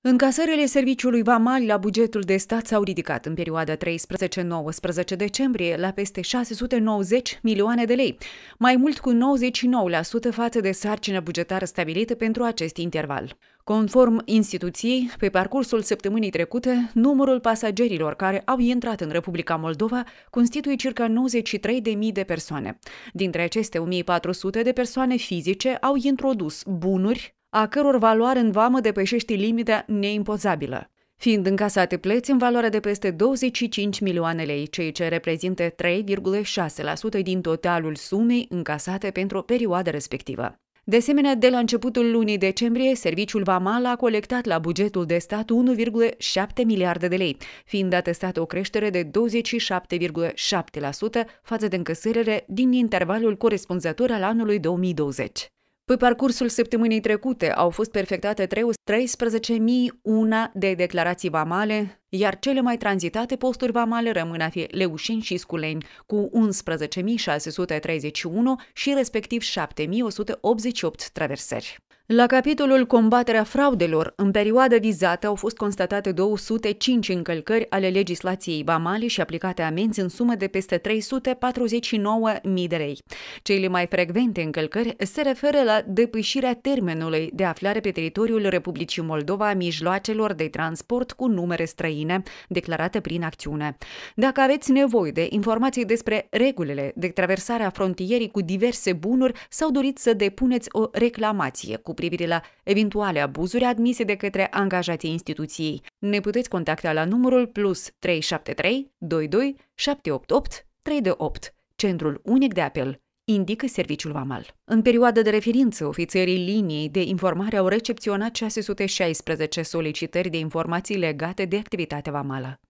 Încasările serviciului VAMAL la bugetul de stat s-au ridicat în perioada 13-19 decembrie la peste 690 milioane de lei, mai mult cu 99% față de sarcina bugetară stabilită pentru acest interval. Conform instituției, pe parcursul săptămânii trecute, numărul pasagerilor care au intrat în Republica Moldova constituie circa 93.000 de persoane. Dintre aceste 1.400 de persoane fizice au introdus bunuri, a căror valoare în vamă depășește limita neimpozabilă, fiind încasate plăți în valoare de peste 25 milioane lei, ceea ce reprezintă 3,6% din totalul sumei încasate pentru perioada respectivă. De asemenea, de la începutul lunii decembrie, serviciul Vamal a colectat la bugetul de stat 1,7 miliarde de lei, fiind atestată o creștere de 27,7% față de încăsările din intervalul corespunzător al anului 2020. Pe păi, parcursul săptămânii trecute au fost perfectate 13.001 de declarații vamale, iar cele mai tranzitate posturi vamale rămân a fi Leușin și Sculeni, cu 11.631 și respectiv 7.188 traversări. La capitolul combaterea fraudelor, în perioada vizată au fost constatate 205 încălcări ale legislației Bamali și aplicate amenzi în sumă de peste 349.000 de lei. Cele mai frecvente încălcări se referă la depășirea termenului de aflare pe teritoriul Republicii Moldova a mijloacelor de transport cu numere străine, declarate prin acțiune. Dacă aveți nevoie de informații despre regulile de traversare a frontierii cu diverse bunuri sau doriți să depuneți o reclamație cu privire la eventuale abuzuri admise de către angajații instituției. Ne puteți contacta la numărul plus 373 22 788 328, Centrul Unic de Apel indică serviciul vamal. În perioada de referință, ofițerii liniei de informare au recepționat 616 solicitări de informații legate de activitatea vamală.